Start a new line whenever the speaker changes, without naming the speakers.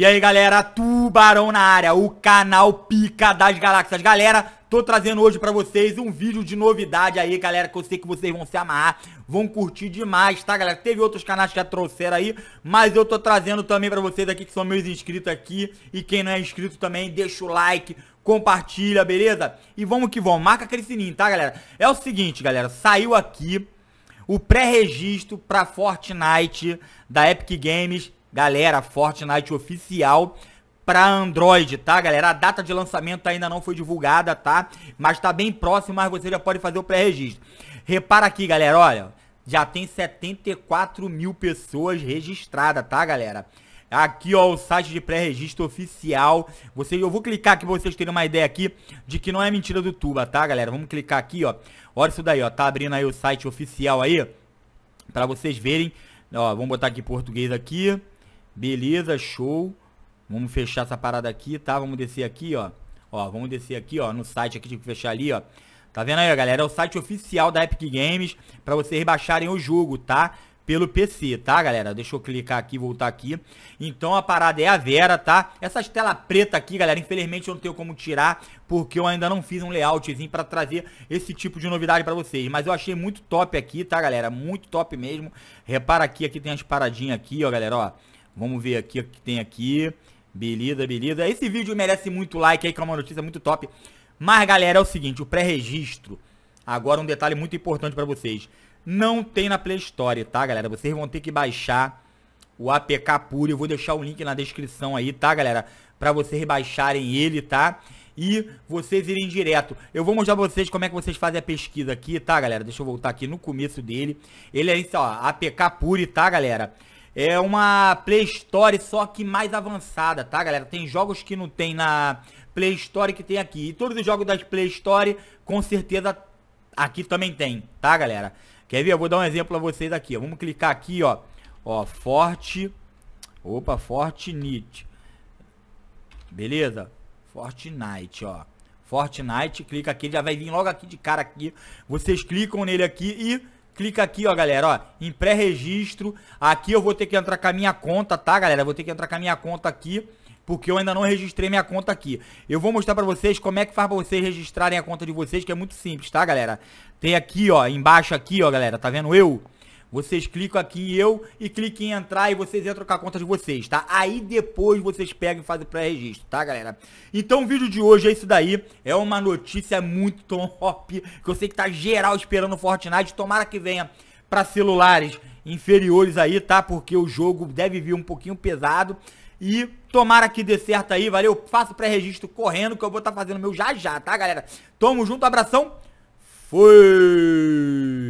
E aí galera, Tubarão na área, o canal Pica das Galáxias. Galera, tô trazendo hoje pra vocês um vídeo de novidade aí, galera, que eu sei que vocês vão se amarrar, vão curtir demais, tá galera? Teve outros canais que já trouxeram aí, mas eu tô trazendo também pra vocês aqui que são meus inscritos aqui. E quem não é inscrito também, deixa o like, compartilha, beleza? E vamos que vamos, marca aquele sininho, tá galera? É o seguinte, galera, saiu aqui o pré-registro pra Fortnite da Epic Games Galera, Fortnite oficial para Android, tá, galera? A data de lançamento ainda não foi divulgada, tá? Mas tá bem próximo, mas você já pode fazer o pré-registro. Repara aqui, galera, olha, já tem 74 mil pessoas registradas, tá, galera? Aqui, ó, o site de pré-registro oficial. Você, eu vou clicar aqui pra vocês terem uma ideia aqui de que não é mentira do Tuba, tá, galera? Vamos clicar aqui, ó. Olha isso daí, ó. Tá abrindo aí o site oficial aí, pra vocês verem. Ó, vamos botar aqui português aqui. Beleza, show. Vamos fechar essa parada aqui, tá? Vamos descer aqui, ó. Ó, vamos descer aqui, ó, no site aqui, tive tipo, que fechar ali, ó. Tá vendo aí, galera? É o site oficial da Epic Games para vocês baixarem o jogo, tá? Pelo PC, tá, galera? Deixa eu clicar aqui, voltar aqui. Então a parada é a Vera, tá? Essas tela preta aqui, galera, infelizmente eu não tenho como tirar, porque eu ainda não fiz um layoutzinho para trazer esse tipo de novidade para vocês. Mas eu achei muito top aqui, tá, galera? Muito top mesmo. Repara aqui, aqui tem as paradinhas aqui, ó, galera, ó. Vamos ver aqui o que tem aqui. Beleza, beleza. Esse vídeo merece muito like aí, que é uma notícia muito top. Mas, galera, é o seguinte, o pré-registro, agora um detalhe muito importante pra vocês. Não tem na Play Store, tá, galera? Vocês vão ter que baixar o APK puro. Eu vou deixar o link na descrição aí, tá, galera? Pra vocês baixarem ele, tá? E vocês irem direto. Eu vou mostrar pra vocês como é que vocês fazem a pesquisa aqui, tá, galera? Deixa eu voltar aqui no começo dele. Ele é isso, ó, APK Pure, tá, galera? É uma Play Store só que mais avançada, tá, galera? Tem jogos que não tem na Play Store que tem aqui. E todos os jogos das Play Store, com certeza, aqui também tem, tá, galera? Quer ver? Eu vou dar um exemplo pra vocês aqui, Vamos clicar aqui, ó. Ó, Forte... Opa, Fortnite. Beleza? Fortnite, ó. Fortnite, clica aqui, já vai vir logo aqui de cara aqui. Vocês clicam nele aqui e clica aqui, ó, galera, ó, em pré-registro. Aqui eu vou ter que entrar com a minha conta, tá, galera? vou ter que entrar com a minha conta aqui porque eu ainda não registrei minha conta aqui. Eu vou mostrar pra vocês como é que faz pra vocês registrarem a conta de vocês, que é muito simples, tá, galera? Tem aqui, ó, embaixo aqui, ó, galera, tá vendo eu? Vocês clicam aqui em eu e cliquem em entrar e vocês entram com a conta de vocês, tá? Aí depois vocês pegam e fazem pré-registro, tá, galera? Então o vídeo de hoje é isso daí. É uma notícia muito top, que eu sei que tá geral esperando o Fortnite. Tomara que venha para celulares inferiores aí, tá? Porque o jogo deve vir um pouquinho pesado. E tomara que dê certo aí, valeu? Faço o pré-registro correndo que eu vou estar tá fazendo meu já já, tá, galera? Tamo junto, abração. Fui!